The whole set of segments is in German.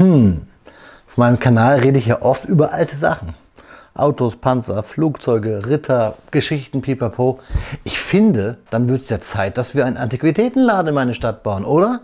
Hm, auf meinem Kanal rede ich ja oft über alte Sachen. Autos, Panzer, Flugzeuge, Ritter, Geschichten, pipapo. Ich finde, dann wird es ja Zeit, dass wir einen Antiquitätenladen in meine Stadt bauen, oder?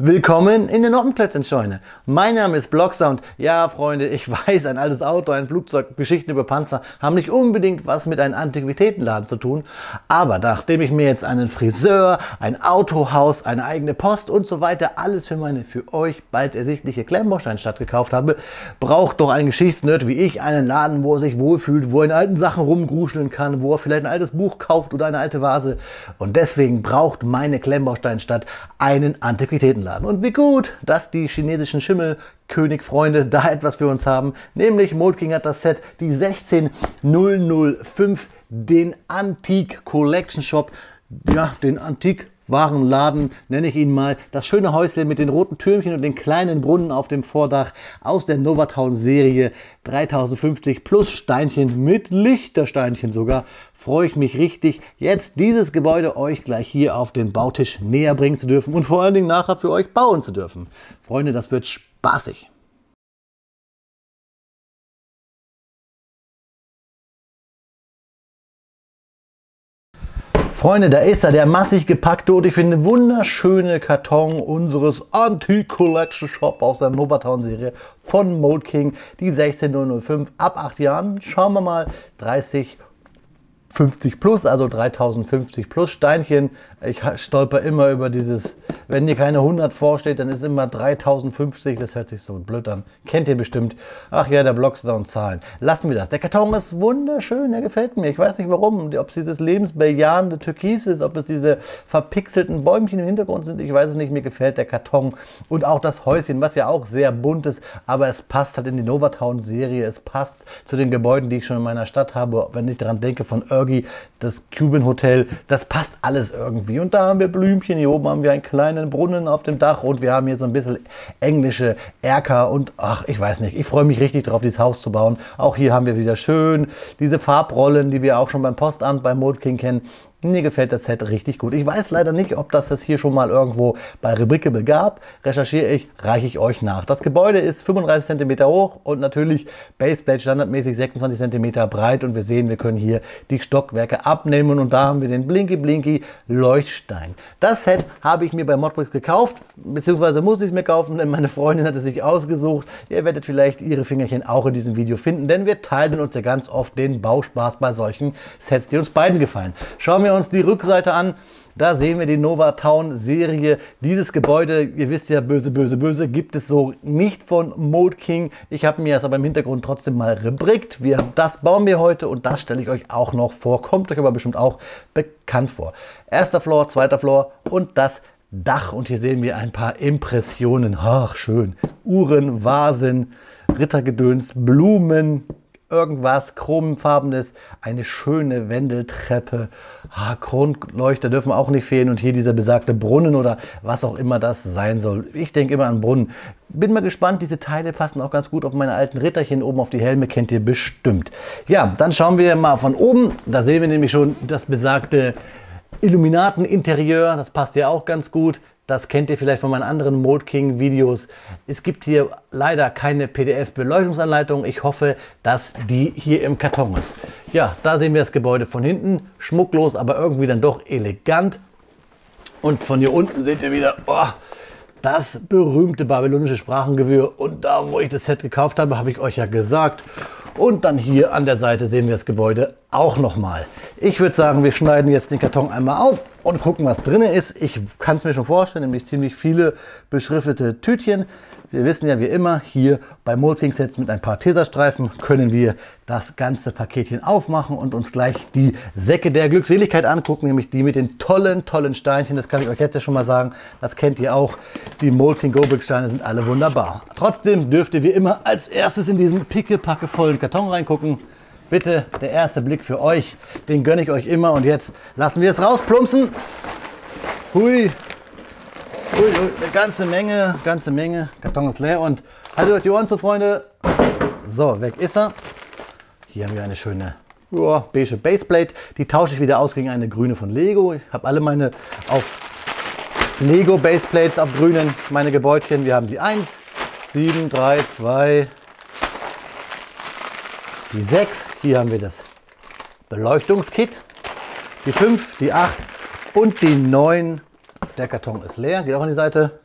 Willkommen in der Noppenplätzchenscheune. Mein Name ist Blockster und ja, Freunde, ich weiß, ein altes Auto, ein Flugzeug, Geschichten über Panzer haben nicht unbedingt was mit einem Antiquitätenladen zu tun. Aber nachdem ich mir jetzt einen Friseur, ein Autohaus, eine eigene Post und so weiter alles für meine für euch bald ersichtliche Klemmbausteinstadt gekauft habe, braucht doch ein Geschichtsnerd wie ich einen Laden, wo er sich wohlfühlt, wo er in alten Sachen rumgruscheln kann, wo er vielleicht ein altes Buch kauft oder eine alte Vase. Und deswegen braucht meine Klemmbausteinstadt einen Antiquitätenladen eingeladen. Und wie gut, dass die chinesischen Schimmelkönigfreunde da etwas für uns haben. Nämlich Moldking hat das Set, die 16005, den Antique Collection Shop. Ja, den Antique Warenladen, nenne ich ihn mal, das schöne Häusle mit den roten Türmchen und den kleinen Brunnen auf dem Vordach aus der Novatown-Serie 3050 plus Steinchen mit Lichtersteinchen sogar. Freue ich mich richtig, jetzt dieses Gebäude euch gleich hier auf den Bautisch näher bringen zu dürfen und vor allen Dingen nachher für euch bauen zu dürfen. Freunde, das wird spaßig. Freunde, da ist er, der massig gepackte und ich finde wunderschöne Karton unseres Anti-Collection Shop aus der Novatown Serie von Mode King, die 16005 ab 8 Jahren. Schauen wir mal, 30 50 plus, also 3050 plus Steinchen. Ich stolper immer über dieses, wenn dir keine 100 vorsteht, dann ist immer 3050. Das hört sich so blöd an. Kennt ihr bestimmt. Ach ja, der Blockdown Zahlen. Lassen wir das. Der Karton ist wunderschön, der gefällt mir. Ich weiß nicht warum. Ob es dieses lebensbejahende Türkis ist, ob es diese verpixelten Bäumchen im Hintergrund sind. Ich weiß es nicht. Mir gefällt der Karton und auch das Häuschen, was ja auch sehr bunt ist. Aber es passt halt in die Novatown-Serie. Es passt zu den Gebäuden, die ich schon in meiner Stadt habe. Wenn ich daran denke, von Irving Doggy, das Cuban Hotel, das passt alles irgendwie. Und da haben wir Blümchen, hier oben haben wir einen kleinen Brunnen auf dem Dach und wir haben hier so ein bisschen englische Erker und ach, ich weiß nicht, ich freue mich richtig drauf, dieses Haus zu bauen. Auch hier haben wir wieder schön diese Farbrollen, die wir auch schon beim Postamt, beim Mold King kennen. Mir gefällt das Set richtig gut. Ich weiß leider nicht, ob das das hier schon mal irgendwo bei Rebricable gab. Recherchiere ich, reiche ich euch nach. Das Gebäude ist 35 cm hoch und natürlich Baseplate standardmäßig 26 cm breit. Und wir sehen, wir können hier die Stockwerke abnehmen. Und da haben wir den Blinky Blinky Leuchtstein. Das Set habe ich mir bei Modbricks gekauft, beziehungsweise musste ich es mir kaufen, denn meine Freundin hat es sich ausgesucht. Ihr werdet vielleicht ihre Fingerchen auch in diesem Video finden, denn wir teilen uns ja ganz oft den Bauspaß bei solchen Sets, die uns beiden gefallen. Schauen wir wir uns die Rückseite an. Da sehen wir die Nova Town Serie. Dieses Gebäude, ihr wisst ja, böse, böse, böse, gibt es so nicht von Mode King. Ich habe mir das aber im Hintergrund trotzdem mal rebrickt. Wir, das bauen wir heute und das stelle ich euch auch noch vor. Kommt euch aber bestimmt auch bekannt vor. Erster Floor, zweiter Floor und das Dach. Und hier sehen wir ein paar Impressionen. Ach, schön. Uhren, Vasen, Rittergedöns, Blumen, irgendwas chromfarbenes, eine schöne Wendeltreppe, ah, Kronleuchter dürfen auch nicht fehlen und hier dieser besagte Brunnen oder was auch immer das sein soll. Ich denke immer an Brunnen. Bin mal gespannt, diese Teile passen auch ganz gut auf meine alten Ritterchen oben auf die Helme, kennt ihr bestimmt. Ja, dann schauen wir mal von oben, da sehen wir nämlich schon das besagte Illuminateninterieur, das passt ja auch ganz gut. Das kennt ihr vielleicht von meinen anderen Mold King Videos. Es gibt hier leider keine PDF-Beleuchtungsanleitung. Ich hoffe, dass die hier im Karton ist. Ja, da sehen wir das Gebäude von hinten. Schmucklos, aber irgendwie dann doch elegant. Und von hier unten seht ihr wieder oh, das berühmte babylonische Sprachengewirr. Und da, wo ich das Set gekauft habe, habe ich euch ja gesagt. Und dann hier an der Seite sehen wir das Gebäude auch nochmal. Ich würde sagen, wir schneiden jetzt den Karton einmal auf und gucken, was drin ist. Ich kann es mir schon vorstellen, nämlich ziemlich viele beschriftete Tütchen. Wir wissen ja wie immer, hier bei Molking sets mit ein paar Teserstreifen können wir das ganze Paketchen aufmachen und uns gleich die Säcke der Glückseligkeit angucken, nämlich die mit den tollen, tollen Steinchen. Das kann ich euch jetzt ja schon mal sagen, das kennt ihr auch. Die Molking Gobrick Steine sind alle wunderbar. Trotzdem dürft ihr wie immer als erstes in diesen pickepacke vollen Karton reingucken bitte der erste Blick für euch. Den gönne ich euch immer. Und jetzt lassen wir es rausplumpsen. Hui. Hui, eine ganze Menge, ganze Menge. Karton ist leer und haltet euch die Ohren zu, Freunde. So, weg ist er. Hier haben wir eine schöne oh, beige Baseplate. Die tausche ich wieder aus gegen eine grüne von Lego. Ich habe alle meine auf Lego Baseplates auf grünen, meine Gebäudchen. Wir haben die 1, 7, 3, 2, die 6, hier haben wir das Beleuchtungskit, die 5, die 8 und die 9. Der Karton ist leer, geht auch an die Seite.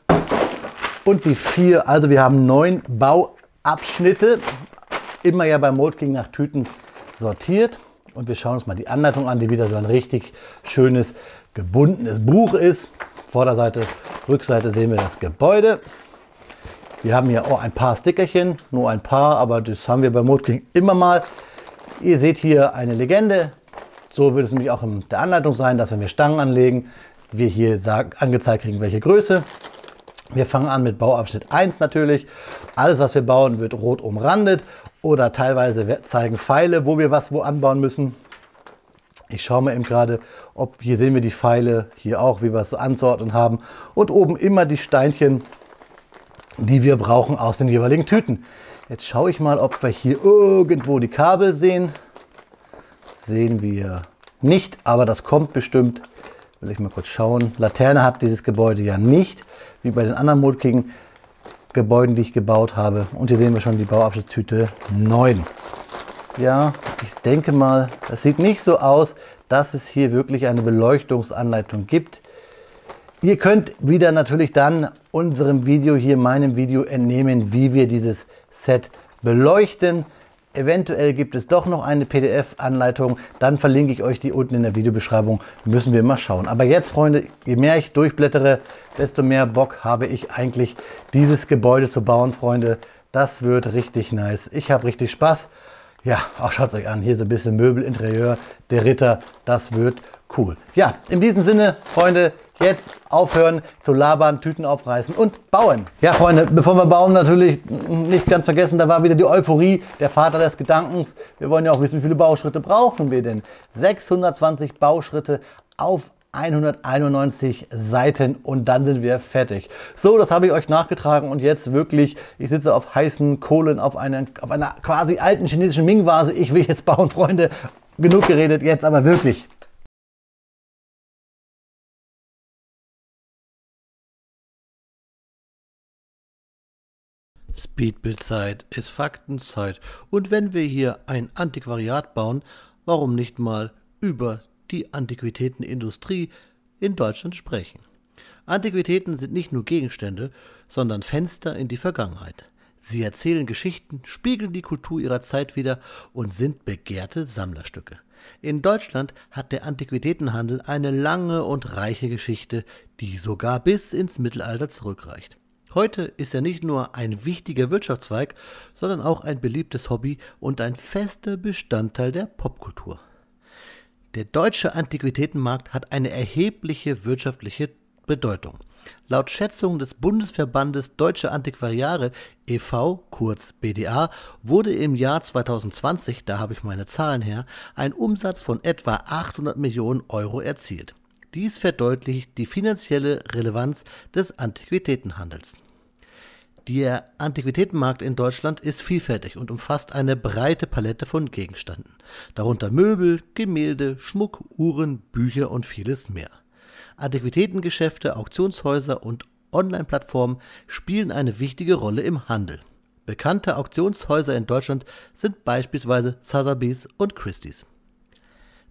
Und die 4, also wir haben 9 Bauabschnitte, immer ja beim Mold nach Tüten sortiert. Und wir schauen uns mal die Anleitung an, die wieder so ein richtig schönes gebundenes Buch ist. Vorderseite, Rückseite sehen wir das Gebäude. Wir haben hier auch ein paar Stickerchen, nur ein paar, aber das haben wir bei Modkling immer mal. Ihr seht hier eine Legende. So wird es nämlich auch in der Anleitung sein, dass wenn wir Stangen anlegen, wir hier angezeigt kriegen, welche Größe. Wir fangen an mit Bauabschnitt 1 natürlich. Alles, was wir bauen, wird rot umrandet oder teilweise zeigen Pfeile, wo wir was wo anbauen müssen. Ich schaue mal eben gerade, ob hier sehen wir die Pfeile, hier auch, wie wir es anzuordnen haben. Und oben immer die Steinchen, die wir brauchen aus den jeweiligen Tüten. Jetzt schaue ich mal, ob wir hier irgendwo die Kabel sehen. Sehen wir nicht, aber das kommt bestimmt. Will ich mal kurz schauen. Laterne hat dieses Gebäude ja nicht, wie bei den anderen mutigen Gebäuden, die ich gebaut habe. Und hier sehen wir schon die Bauabschnittstüte 9. Ja, ich denke mal, das sieht nicht so aus, dass es hier wirklich eine Beleuchtungsanleitung gibt. Ihr könnt wieder natürlich dann unserem Video hier, meinem Video entnehmen, wie wir dieses Set beleuchten. Eventuell gibt es doch noch eine PDF-Anleitung, dann verlinke ich euch die unten in der Videobeschreibung, müssen wir mal schauen. Aber jetzt, Freunde, je mehr ich durchblättere, desto mehr Bock habe ich eigentlich, dieses Gebäude zu bauen, Freunde. Das wird richtig nice. Ich habe richtig Spaß. Ja, auch schaut es euch an, hier so ein bisschen Möbel, Interieur, der Ritter, das wird cool. Ja, in diesem Sinne, Freunde, jetzt aufhören zu labern, Tüten aufreißen und bauen. Ja, Freunde, bevor wir bauen, natürlich nicht ganz vergessen, da war wieder die Euphorie, der Vater des Gedankens. Wir wollen ja auch wissen, wie viele Bauschritte brauchen wir denn? 620 Bauschritte auf 191 Seiten und dann sind wir fertig. So, das habe ich euch nachgetragen und jetzt wirklich, ich sitze auf heißen Kohlen, auf, einer, auf einer quasi alten chinesischen Ming-Vase. Ich will jetzt bauen, Freunde. Genug geredet, jetzt aber wirklich. Speedbildzeit ist Faktenzeit. Und wenn wir hier ein Antiquariat bauen, warum nicht mal über die Antiquitätenindustrie in Deutschland sprechen? Antiquitäten sind nicht nur Gegenstände, sondern Fenster in die Vergangenheit. Sie erzählen Geschichten, spiegeln die Kultur ihrer Zeit wider und sind begehrte Sammlerstücke. In Deutschland hat der Antiquitätenhandel eine lange und reiche Geschichte, die sogar bis ins Mittelalter zurückreicht. Heute ist er nicht nur ein wichtiger Wirtschaftszweig, sondern auch ein beliebtes Hobby und ein fester Bestandteil der Popkultur. Der deutsche Antiquitätenmarkt hat eine erhebliche wirtschaftliche Bedeutung. Laut Schätzungen des Bundesverbandes Deutsche Antiquariare e.V., kurz BDA, wurde im Jahr 2020, da habe ich meine Zahlen her, ein Umsatz von etwa 800 Millionen Euro erzielt. Dies verdeutlicht die finanzielle Relevanz des Antiquitätenhandels. Der Antiquitätenmarkt in Deutschland ist vielfältig und umfasst eine breite Palette von Gegenständen, darunter Möbel, Gemälde, Schmuck, Uhren, Bücher und vieles mehr. Antiquitätengeschäfte, Auktionshäuser und Online-Plattformen spielen eine wichtige Rolle im Handel. Bekannte Auktionshäuser in Deutschland sind beispielsweise Sotheby's und Christie's.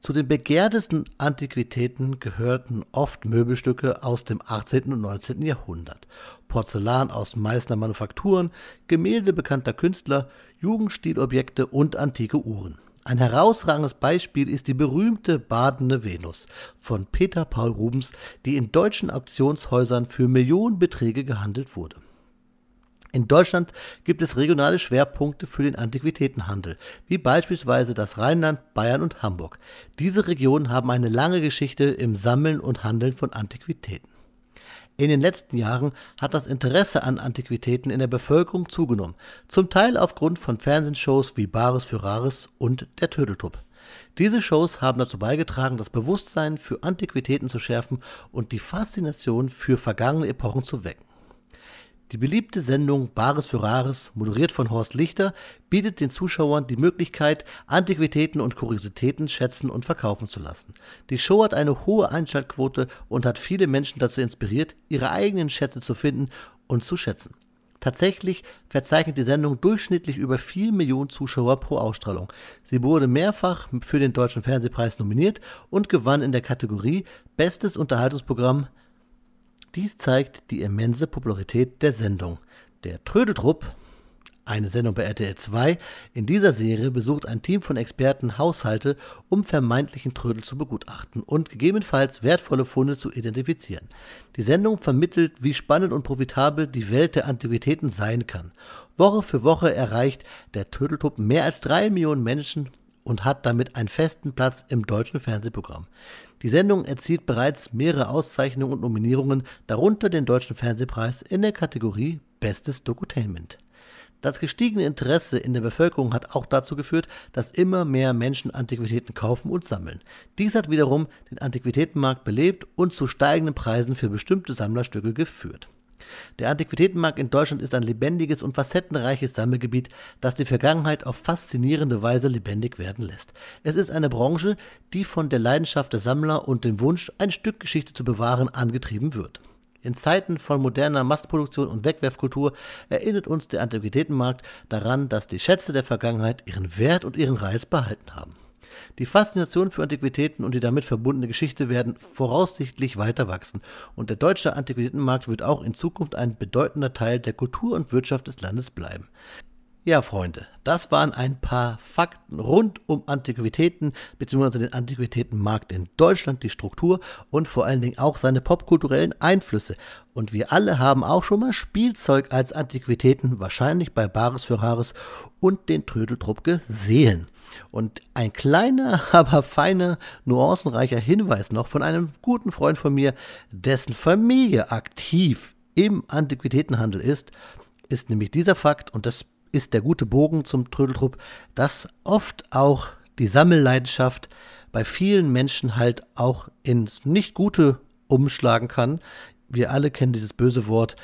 Zu den begehrtesten Antiquitäten gehörten oft Möbelstücke aus dem 18. und 19. Jahrhundert, Porzellan aus Meißner Manufakturen, Gemälde bekannter Künstler, Jugendstilobjekte und antike Uhren. Ein herausragendes Beispiel ist die berühmte Badende Venus von Peter Paul Rubens, die in deutschen Auktionshäusern für Millionenbeträge gehandelt wurde. In Deutschland gibt es regionale Schwerpunkte für den Antiquitätenhandel, wie beispielsweise das Rheinland, Bayern und Hamburg. Diese Regionen haben eine lange Geschichte im Sammeln und Handeln von Antiquitäten. In den letzten Jahren hat das Interesse an Antiquitäten in der Bevölkerung zugenommen, zum Teil aufgrund von Fernsehshows wie Bares für Rares und der Tödeltrupp. Diese Shows haben dazu beigetragen, das Bewusstsein für Antiquitäten zu schärfen und die Faszination für vergangene Epochen zu wecken. Die beliebte Sendung Bares für Rares, moderiert von Horst Lichter, bietet den Zuschauern die Möglichkeit, Antiquitäten und Kuriositäten schätzen und verkaufen zu lassen. Die Show hat eine hohe Einschaltquote und hat viele Menschen dazu inspiriert, ihre eigenen Schätze zu finden und zu schätzen. Tatsächlich verzeichnet die Sendung durchschnittlich über 4 Millionen Zuschauer pro Ausstrahlung. Sie wurde mehrfach für den Deutschen Fernsehpreis nominiert und gewann in der Kategorie Bestes Unterhaltungsprogramm dies zeigt die immense Popularität der Sendung. Der Trödeltrupp, eine Sendung bei RTL 2, in dieser Serie besucht ein Team von Experten Haushalte, um vermeintlichen Trödel zu begutachten und gegebenenfalls wertvolle Funde zu identifizieren. Die Sendung vermittelt, wie spannend und profitabel die Welt der Antiquitäten sein kann. Woche für Woche erreicht der Trödeltrupp mehr als drei Millionen Menschen und hat damit einen festen Platz im deutschen Fernsehprogramm. Die Sendung erzielt bereits mehrere Auszeichnungen und Nominierungen, darunter den Deutschen Fernsehpreis in der Kategorie Bestes Dokutainment. Das gestiegene Interesse in der Bevölkerung hat auch dazu geführt, dass immer mehr Menschen Antiquitäten kaufen und sammeln. Dies hat wiederum den Antiquitätenmarkt belebt und zu steigenden Preisen für bestimmte Sammlerstücke geführt. Der Antiquitätenmarkt in Deutschland ist ein lebendiges und facettenreiches Sammelgebiet, das die Vergangenheit auf faszinierende Weise lebendig werden lässt. Es ist eine Branche, die von der Leidenschaft der Sammler und dem Wunsch, ein Stück Geschichte zu bewahren, angetrieben wird. In Zeiten von moderner Mastproduktion und Wegwerfkultur erinnert uns der Antiquitätenmarkt daran, dass die Schätze der Vergangenheit ihren Wert und ihren Reiz behalten haben. Die Faszination für Antiquitäten und die damit verbundene Geschichte werden voraussichtlich weiter wachsen und der deutsche Antiquitätenmarkt wird auch in Zukunft ein bedeutender Teil der Kultur und Wirtschaft des Landes bleiben. Ja, Freunde, das waren ein paar Fakten rund um Antiquitäten bzw. den Antiquitätenmarkt in Deutschland, die Struktur und vor allen Dingen auch seine popkulturellen Einflüsse. Und wir alle haben auch schon mal Spielzeug als Antiquitäten wahrscheinlich bei Bares für Rares und den Trödeltrupp gesehen. Und ein kleiner, aber feiner, nuancenreicher Hinweis noch von einem guten Freund von mir, dessen Familie aktiv im Antiquitätenhandel ist, ist nämlich dieser Fakt, und das ist der gute Bogen zum Trödeltrupp, dass oft auch die Sammelleidenschaft bei vielen Menschen halt auch ins nicht Gute umschlagen kann. Wir alle kennen dieses böse Wort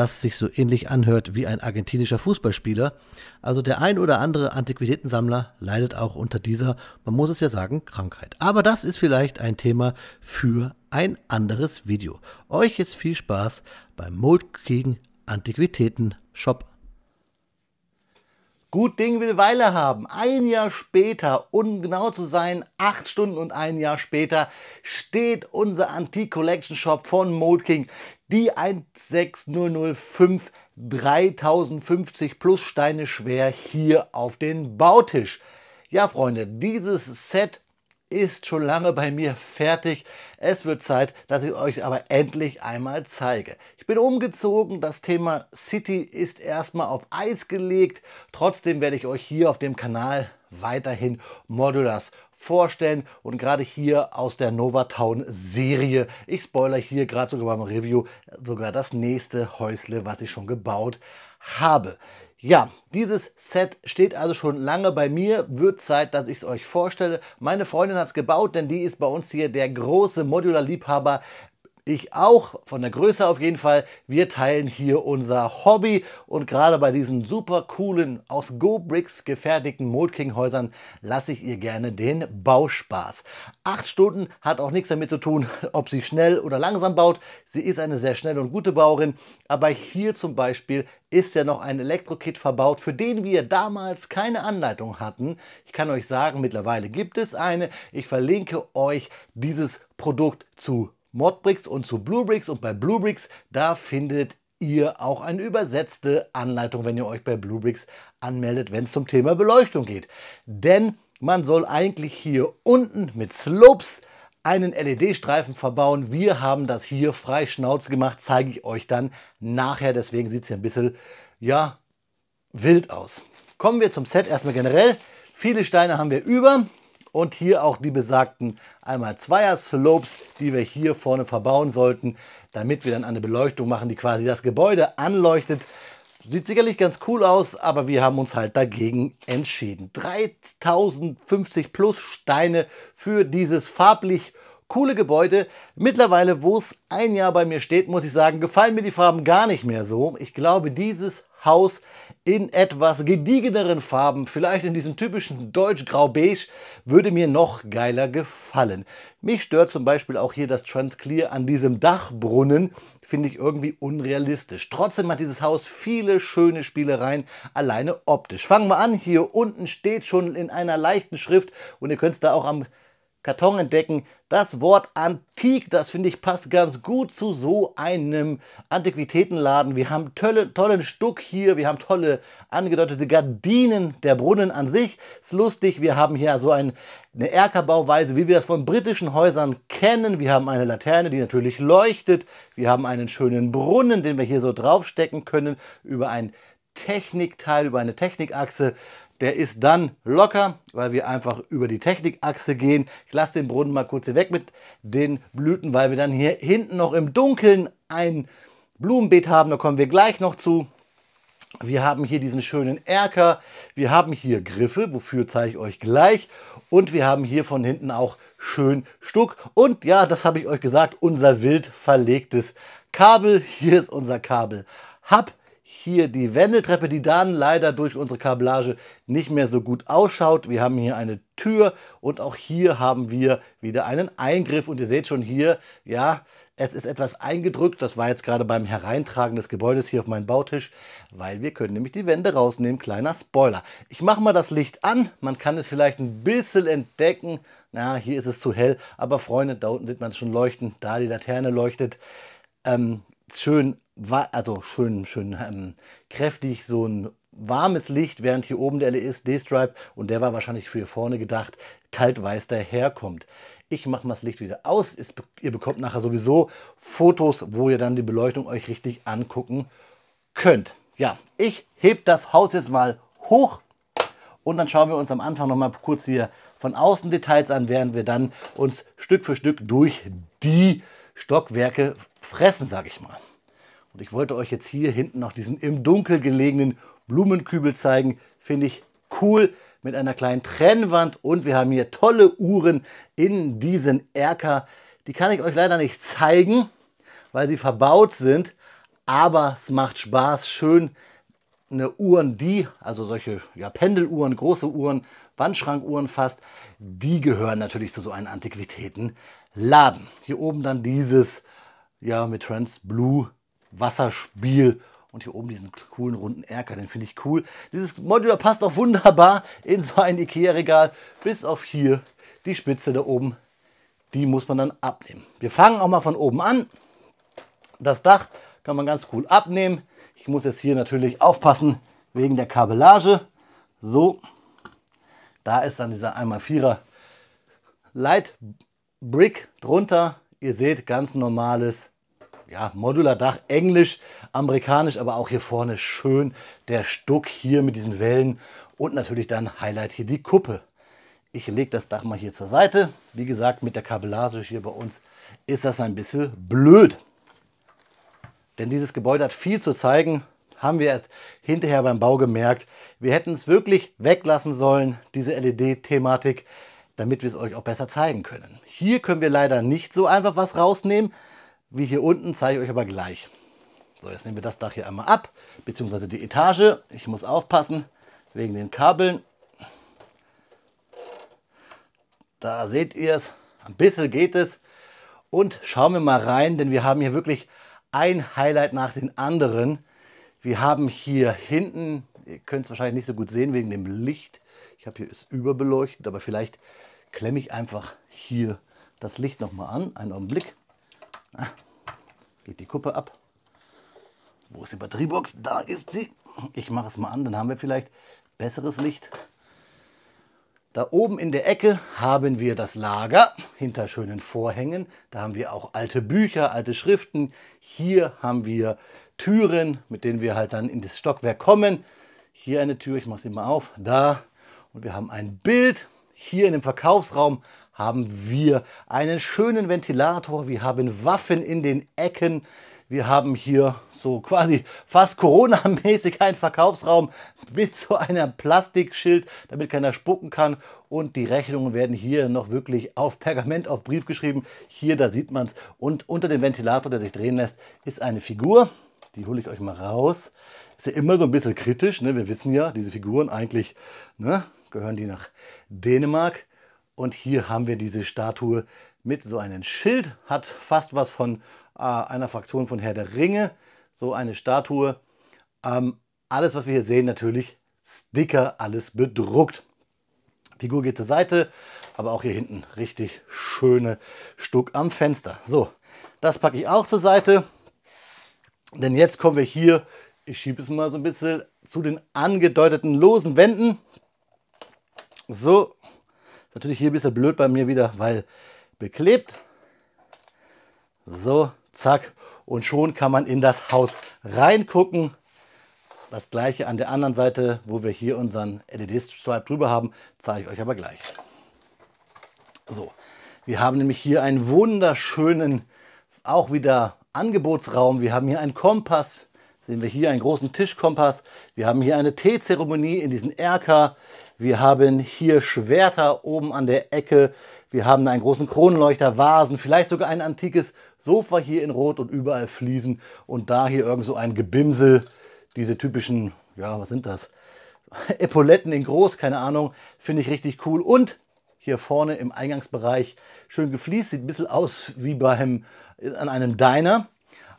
das sich so ähnlich anhört wie ein argentinischer Fußballspieler. Also der ein oder andere Antiquitätensammler leidet auch unter dieser, man muss es ja sagen, Krankheit. Aber das ist vielleicht ein Thema für ein anderes Video. Euch jetzt viel Spaß beim Mold King Antiquitäten Shop Gut Ding will Weile haben. Ein Jahr später, um genau zu sein, acht Stunden und ein Jahr später, steht unser Antique Collection Shop von Mold King, die 16005 3050 plus Steine schwer hier auf den Bautisch. Ja, Freunde, dieses Set ist schon lange bei mir fertig. Es wird Zeit, dass ich euch aber endlich einmal zeige. Ich bin umgezogen, das Thema City ist erstmal auf Eis gelegt. Trotzdem werde ich euch hier auf dem Kanal weiterhin Modulars vorstellen und gerade hier aus der Novatown Serie. Ich spoilere hier gerade sogar beim Review sogar das nächste Häusle, was ich schon gebaut habe. Ja, dieses Set steht also schon lange bei mir, wird Zeit, dass ich es euch vorstelle. Meine Freundin hat es gebaut, denn die ist bei uns hier der große Modular-Liebhaber ich auch, von der Größe auf jeden Fall. Wir teilen hier unser Hobby und gerade bei diesen super coolen, aus Go-Bricks gefertigten Mold-King-Häusern lasse ich ihr gerne den Bauspaß. Acht Stunden hat auch nichts damit zu tun, ob sie schnell oder langsam baut. Sie ist eine sehr schnelle und gute Bauerin, aber hier zum Beispiel ist ja noch ein Elektrokit verbaut, für den wir damals keine Anleitung hatten. Ich kann euch sagen, mittlerweile gibt es eine. Ich verlinke euch dieses Produkt zu Modbricks und zu Bluebricks und bei Bluebricks, da findet ihr auch eine übersetzte Anleitung, wenn ihr euch bei Bluebricks anmeldet, wenn es zum Thema Beleuchtung geht. Denn man soll eigentlich hier unten mit Slopes einen LED-Streifen verbauen. Wir haben das hier frei Schnauz gemacht, zeige ich euch dann nachher. Deswegen sieht es hier ein bisschen, ja, wild aus. Kommen wir zum Set erstmal generell. Viele Steine haben wir über. Und hier auch die besagten einmal Zweier Slopes, die wir hier vorne verbauen sollten, damit wir dann eine Beleuchtung machen, die quasi das Gebäude anleuchtet. Sieht sicherlich ganz cool aus, aber wir haben uns halt dagegen entschieden. 3050 plus Steine für dieses farblich coole Gebäude. Mittlerweile, wo es ein Jahr bei mir steht, muss ich sagen, gefallen mir die Farben gar nicht mehr so. Ich glaube, dieses Haus in etwas gediegeneren Farben, vielleicht in diesem typischen deutsch-grau-beige, würde mir noch geiler gefallen. Mich stört zum Beispiel auch hier das Transclear an diesem Dachbrunnen, finde ich irgendwie unrealistisch. Trotzdem hat dieses Haus viele schöne Spielereien, alleine optisch. Fangen wir an, hier unten steht schon in einer leichten Schrift und ihr könnt es da auch am Karton entdecken. Das Wort antik, das finde ich passt ganz gut zu so einem Antiquitätenladen. Wir haben tolle, tollen Stuck hier, wir haben tolle angedeutete Gardinen, der Brunnen an sich ist lustig. Wir haben hier so ein, eine Erkerbauweise, wie wir es von britischen Häusern kennen. Wir haben eine Laterne, die natürlich leuchtet. Wir haben einen schönen Brunnen, den wir hier so draufstecken können über ein Technikteil, über eine Technikachse. Der ist dann locker, weil wir einfach über die Technikachse gehen. Ich lasse den Brunnen mal kurz hier weg mit den Blüten, weil wir dann hier hinten noch im Dunkeln ein Blumenbeet haben. Da kommen wir gleich noch zu. Wir haben hier diesen schönen Erker. Wir haben hier Griffe, wofür zeige ich euch gleich. Und wir haben hier von hinten auch schön Stuck. Und ja, das habe ich euch gesagt, unser wild verlegtes Kabel. Hier ist unser Kabel. Hub hier die Wendeltreppe, die dann leider durch unsere Kabellage nicht mehr so gut ausschaut. Wir haben hier eine Tür und auch hier haben wir wieder einen Eingriff. Und ihr seht schon hier, ja, es ist etwas eingedrückt. Das war jetzt gerade beim Hereintragen des Gebäudes hier auf meinen Bautisch, weil wir können nämlich die Wände rausnehmen. Kleiner Spoiler. Ich mache mal das Licht an. Man kann es vielleicht ein bisschen entdecken. Na, hier ist es zu hell. Aber Freunde, da unten sieht man es schon leuchten. Da die Laterne leuchtet. Ähm, schön also schön, schön ähm, kräftig, so ein warmes Licht, während hier oben der LES D-Stripe, und der war wahrscheinlich für hier vorne gedacht, kaltweiß daherkommt. Ich mache mal das Licht wieder aus. Es, ihr bekommt nachher sowieso Fotos, wo ihr dann die Beleuchtung euch richtig angucken könnt. Ja, ich heb das Haus jetzt mal hoch und dann schauen wir uns am Anfang nochmal kurz hier von außen Details an, während wir dann uns Stück für Stück durch die Stockwerke fressen, sage ich mal. Und ich wollte euch jetzt hier hinten noch diesen im Dunkel gelegenen Blumenkübel zeigen. Finde ich cool mit einer kleinen Trennwand und wir haben hier tolle Uhren in diesen Erker. Die kann ich euch leider nicht zeigen, weil sie verbaut sind, aber es macht Spaß, schön eine Uhren, die, also solche ja, Pendeluhren, große Uhren, Wandschrankuhren fast, die gehören natürlich zu so einem Antiquitätenladen. Hier oben dann dieses, ja, mit Trans Blue Wasserspiel und hier oben diesen coolen runden Erker, den finde ich cool. Dieses Modular passt auch wunderbar in so ein Ikea-Regal, bis auf hier die Spitze da oben, die muss man dann abnehmen. Wir fangen auch mal von oben an. Das Dach kann man ganz cool abnehmen. Ich muss jetzt hier natürlich aufpassen wegen der Kabellage. So, da ist dann dieser 1x4er Light Brick drunter. Ihr seht, ganz normales ja, Modular-Dach, englisch, amerikanisch, aber auch hier vorne schön der Stuck hier mit diesen Wellen und natürlich dann Highlight hier die Kuppe. Ich lege das Dach mal hier zur Seite. Wie gesagt, mit der Kabellage hier bei uns ist das ein bisschen blöd. Denn dieses Gebäude hat viel zu zeigen, haben wir erst hinterher beim Bau gemerkt. Wir hätten es wirklich weglassen sollen, diese LED-Thematik, damit wir es euch auch besser zeigen können. Hier können wir leider nicht so einfach was rausnehmen, wie hier unten, zeige ich euch aber gleich. So, jetzt nehmen wir das Dach hier einmal ab, beziehungsweise die Etage. Ich muss aufpassen, wegen den Kabeln. Da seht ihr es, ein bisschen geht es. Und schauen wir mal rein, denn wir haben hier wirklich ein Highlight nach den anderen. Wir haben hier hinten, ihr könnt es wahrscheinlich nicht so gut sehen wegen dem Licht. Ich habe hier es überbeleuchtet, aber vielleicht klemme ich einfach hier das Licht nochmal an. Einen Augenblick. Ah, geht die Kuppe ab. Wo ist die Batteriebox? Da ist sie. Ich mache es mal an, dann haben wir vielleicht besseres Licht. Da oben in der Ecke haben wir das Lager hinter schönen Vorhängen. Da haben wir auch alte Bücher, alte Schriften. Hier haben wir Türen, mit denen wir halt dann in das Stockwerk kommen. Hier eine Tür, ich mache sie mal auf, da. Und wir haben ein Bild hier in dem Verkaufsraum haben wir einen schönen Ventilator, wir haben Waffen in den Ecken, wir haben hier so quasi fast Corona-mäßig einen Verkaufsraum mit so einem Plastikschild, damit keiner spucken kann. Und die Rechnungen werden hier noch wirklich auf Pergament, auf Brief geschrieben. Hier, da sieht man es. Und unter dem Ventilator, der sich drehen lässt, ist eine Figur. Die hole ich euch mal raus. Ist ja immer so ein bisschen kritisch. Ne? Wir wissen ja, diese Figuren eigentlich, ne? gehören die nach Dänemark. Und hier haben wir diese Statue mit so einem Schild, hat fast was von äh, einer Fraktion von Herr der Ringe, so eine Statue. Ähm, alles, was wir hier sehen, natürlich Sticker, alles bedruckt. Figur geht zur Seite, aber auch hier hinten richtig schöne Stuck am Fenster. So, das packe ich auch zur Seite, denn jetzt kommen wir hier, ich schiebe es mal so ein bisschen, zu den angedeuteten losen Wänden. So, natürlich hier ein bisschen blöd bei mir wieder, weil beklebt. So, zack. Und schon kann man in das Haus reingucken. Das gleiche an der anderen Seite, wo wir hier unseren LED-Stripe drüber haben, zeige ich euch aber gleich. So, wir haben nämlich hier einen wunderschönen, auch wieder Angebotsraum. Wir haben hier einen Kompass, sehen wir hier einen großen Tischkompass. Wir haben hier eine Teezeremonie in diesem Erker. Wir haben hier Schwerter oben an der Ecke. Wir haben einen großen Kronleuchter, Vasen, vielleicht sogar ein antikes Sofa hier in Rot und überall Fliesen. Und da hier irgend so ein Gebimsel. Diese typischen, ja, was sind das? Epauletten in groß, keine Ahnung. Finde ich richtig cool. Und hier vorne im Eingangsbereich schön gefliest. Sieht ein bisschen aus wie bei einem, an einem Diner.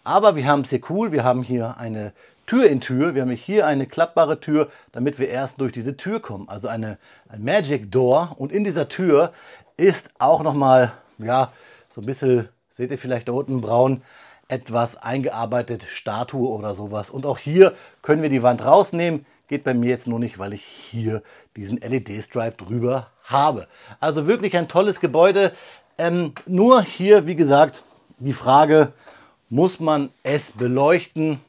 Aber wir haben es hier cool. Wir haben hier eine Tür in Tür. Wir haben hier eine klappbare Tür, damit wir erst durch diese Tür kommen. Also eine, ein Magic Door. Und in dieser Tür ist auch nochmal, ja, so ein bisschen, seht ihr vielleicht da unten braun, etwas eingearbeitet, Statue oder sowas. Und auch hier können wir die Wand rausnehmen. Geht bei mir jetzt nur nicht, weil ich hier diesen LED-Stripe drüber habe. Also wirklich ein tolles Gebäude. Ähm, nur hier, wie gesagt, die Frage, muss man es beleuchten?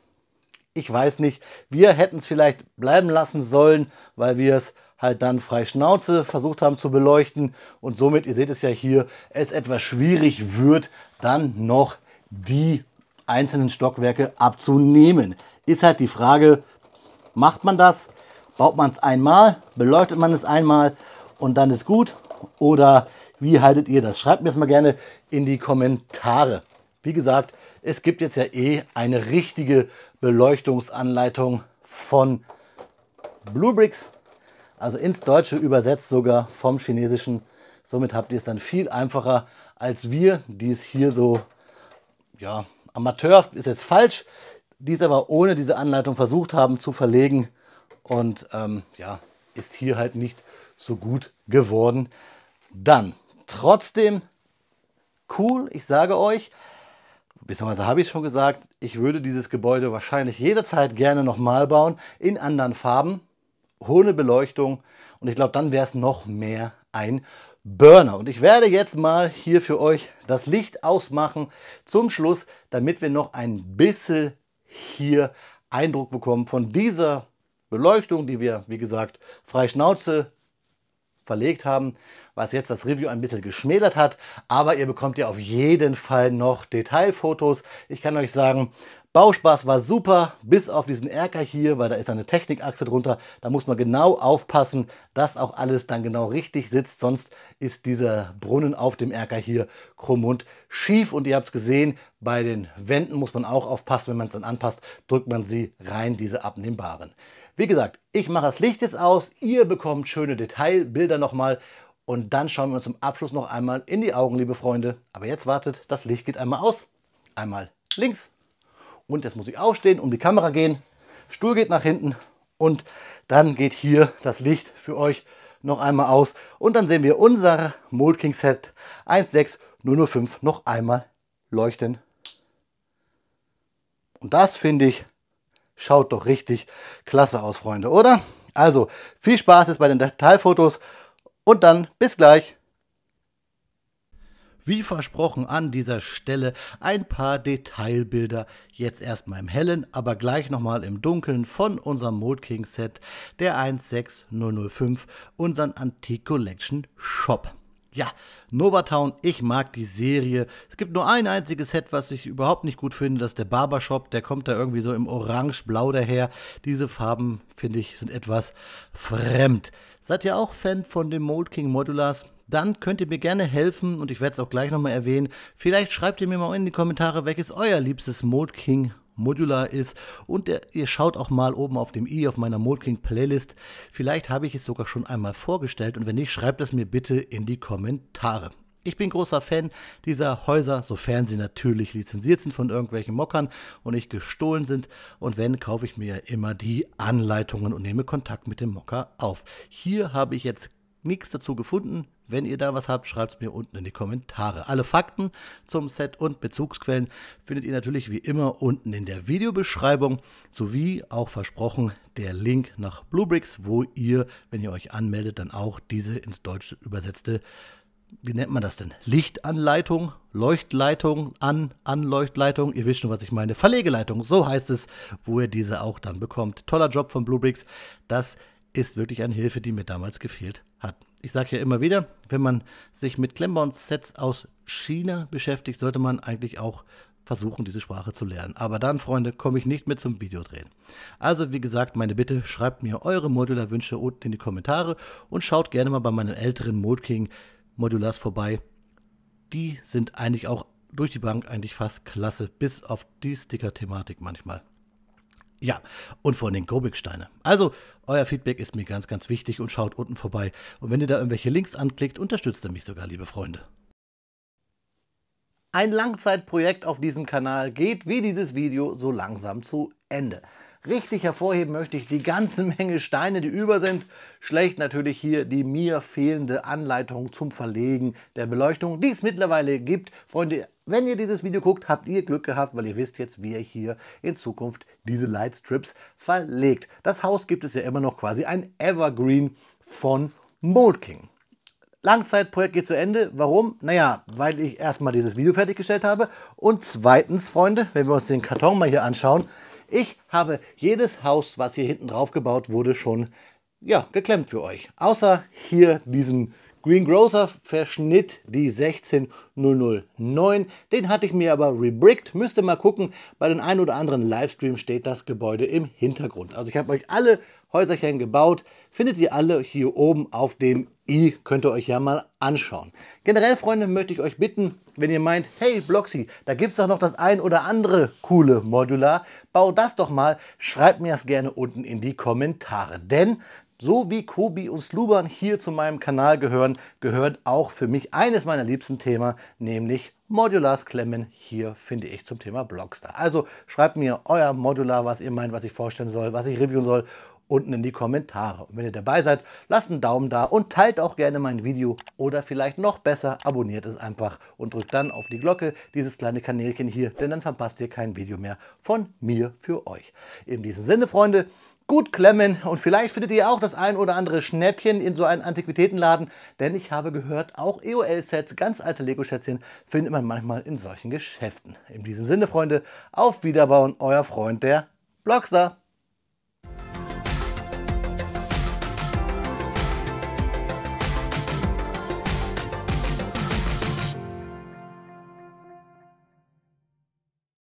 ich weiß nicht. Wir hätten es vielleicht bleiben lassen sollen, weil wir es halt dann frei Schnauze versucht haben zu beleuchten und somit, ihr seht es ja hier, es etwas schwierig wird, dann noch die einzelnen Stockwerke abzunehmen. Ist halt die Frage, macht man das, baut man es einmal, beleuchtet man es einmal und dann ist gut oder wie haltet ihr das? Schreibt mir es mal gerne in die Kommentare. Wie gesagt, es gibt jetzt ja eh eine richtige Beleuchtungsanleitung von Bluebricks, also ins Deutsche übersetzt sogar vom Chinesischen. Somit habt ihr es dann viel einfacher als wir, die es hier so, ja, amateurhaft ist jetzt falsch, die es aber ohne diese Anleitung versucht haben zu verlegen und ähm, ja, ist hier halt nicht so gut geworden. Dann trotzdem cool, ich sage euch, beziehungsweise habe ich schon gesagt, ich würde dieses Gebäude wahrscheinlich jederzeit gerne nochmal bauen, in anderen Farben, ohne Beleuchtung. Und ich glaube, dann wäre es noch mehr ein Burner. Und ich werde jetzt mal hier für euch das Licht ausmachen zum Schluss, damit wir noch ein bisschen hier Eindruck bekommen von dieser Beleuchtung, die wir, wie gesagt, frei Schnauze verlegt haben was jetzt das Review ein bisschen geschmälert hat. Aber ihr bekommt ja auf jeden Fall noch Detailfotos. Ich kann euch sagen, Bauspaß war super, bis auf diesen Erker hier, weil da ist eine Technikachse drunter. Da muss man genau aufpassen, dass auch alles dann genau richtig sitzt. Sonst ist dieser Brunnen auf dem Erker hier krumm und schief. Und ihr habt es gesehen, bei den Wänden muss man auch aufpassen. Wenn man es dann anpasst, drückt man sie rein, diese abnehmbaren. Wie gesagt, ich mache das Licht jetzt aus. Ihr bekommt schöne Detailbilder nochmal und dann schauen wir uns zum Abschluss noch einmal in die Augen, liebe Freunde. Aber jetzt wartet, das Licht geht einmal aus. Einmal links. Und jetzt muss ich aufstehen, um die Kamera gehen. Stuhl geht nach hinten. Und dann geht hier das Licht für euch noch einmal aus. Und dann sehen wir unser Mold King Set 16005 noch einmal leuchten. Und das finde ich, schaut doch richtig klasse aus, Freunde, oder? Also viel Spaß jetzt bei den Detailfotos und dann bis gleich. Wie versprochen an dieser Stelle ein paar Detailbilder, jetzt erstmal im hellen, aber gleich nochmal im dunkeln von unserem Mold King Set der 16005, unseren Antique Collection Shop. Ja, Novatown, ich mag die Serie. Es gibt nur ein einziges Set, was ich überhaupt nicht gut finde, das ist der Barbershop. Der kommt da irgendwie so im Orange-Blau daher. Diese Farben, finde ich, sind etwas fremd. Seid ihr auch Fan von dem Mold King Modulars? Dann könnt ihr mir gerne helfen und ich werde es auch gleich nochmal erwähnen. Vielleicht schreibt ihr mir mal in die Kommentare, welches euer liebstes Mold King Modular ist. Und ihr schaut auch mal oben auf dem i auf meiner King Playlist. Vielleicht habe ich es sogar schon einmal vorgestellt und wenn nicht, schreibt es mir bitte in die Kommentare. Ich bin großer Fan dieser Häuser, sofern sie natürlich lizenziert sind von irgendwelchen Mockern und nicht gestohlen sind. Und wenn, kaufe ich mir immer die Anleitungen und nehme Kontakt mit dem Mocker auf. Hier habe ich jetzt nichts dazu gefunden. Wenn ihr da was habt, schreibt es mir unten in die Kommentare. Alle Fakten zum Set und Bezugsquellen findet ihr natürlich wie immer unten in der Videobeschreibung sowie auch versprochen der Link nach Bluebricks, wo ihr, wenn ihr euch anmeldet, dann auch diese ins Deutsche übersetzte wie nennt man das denn? Lichtanleitung, Leuchtleitung, An, Anleuchtleitung, ihr wisst schon, was ich meine. Verlegeleitung, so heißt es, wo ihr diese auch dann bekommt. Toller Job von Bluebricks. Das ist wirklich eine Hilfe, die mir damals gefehlt hat. Ich sage ja immer wieder, wenn man sich mit Klemmbauen-Sets aus China beschäftigt, sollte man eigentlich auch versuchen, diese Sprache zu lernen. Aber dann, Freunde, komme ich nicht mehr zum Videodrehen. Also, wie gesagt, meine Bitte, schreibt mir eure Modularwünsche unten in die Kommentare und schaut gerne mal bei meinem älteren Modking Modulars vorbei. Die sind eigentlich auch durch die Bank eigentlich fast klasse, bis auf die Sticker-Thematik manchmal. Ja, und von den Gobeksteine. Also, euer Feedback ist mir ganz, ganz wichtig und schaut unten vorbei. Und wenn ihr da irgendwelche Links anklickt, unterstützt ihr mich sogar, liebe Freunde. Ein Langzeitprojekt auf diesem Kanal geht wie dieses Video so langsam zu Ende. Richtig hervorheben möchte ich die ganze Menge Steine, die über sind. Schlecht natürlich hier die mir fehlende Anleitung zum Verlegen der Beleuchtung, die es mittlerweile gibt. Freunde, wenn ihr dieses Video guckt, habt ihr Glück gehabt, weil ihr wisst jetzt, wie ihr hier in Zukunft diese Lightstrips verlegt. Das Haus gibt es ja immer noch quasi ein Evergreen von Mold King. Langzeitprojekt geht zu Ende. Warum? Naja, weil ich erstmal dieses Video fertiggestellt habe und zweitens, Freunde, wenn wir uns den Karton mal hier anschauen, ich habe jedes Haus, was hier hinten drauf gebaut wurde, schon ja, geklemmt für euch. Außer hier diesen Greengrocer Verschnitt, die 16009. Den hatte ich mir aber rebrickt. Müsst ihr mal gucken, bei den ein oder anderen Livestream steht das Gebäude im Hintergrund. Also ich habe euch alle Häuserchen gebaut, findet ihr alle hier oben auf dem i. Könnt ihr euch ja mal anschauen. Generell, Freunde, möchte ich euch bitten, wenn ihr meint, hey Bloxy, da gibt es doch noch das ein oder andere coole Modular, bau das doch mal, schreibt mir das gerne unten in die Kommentare. Denn so wie Kobi und Sluban hier zu meinem Kanal gehören, gehört auch für mich eines meiner liebsten Themen, nämlich Modulars klemmen. Hier finde ich zum Thema Blockstar. Also schreibt mir euer Modular, was ihr meint, was ich vorstellen soll, was ich reviewen soll unten in die Kommentare. Und wenn ihr dabei seid, lasst einen Daumen da und teilt auch gerne mein Video oder vielleicht noch besser, abonniert es einfach und drückt dann auf die Glocke, dieses kleine Kanälchen hier, denn dann verpasst ihr kein Video mehr von mir für euch. In diesem Sinne, Freunde, gut klemmen und vielleicht findet ihr auch das ein oder andere Schnäppchen in so einem Antiquitätenladen, denn ich habe gehört, auch EOL-Sets, ganz alte Lego-Schätzchen, findet man manchmal in solchen Geschäften. In diesem Sinne, Freunde, auf Wiederbauen, euer Freund der Blogstar.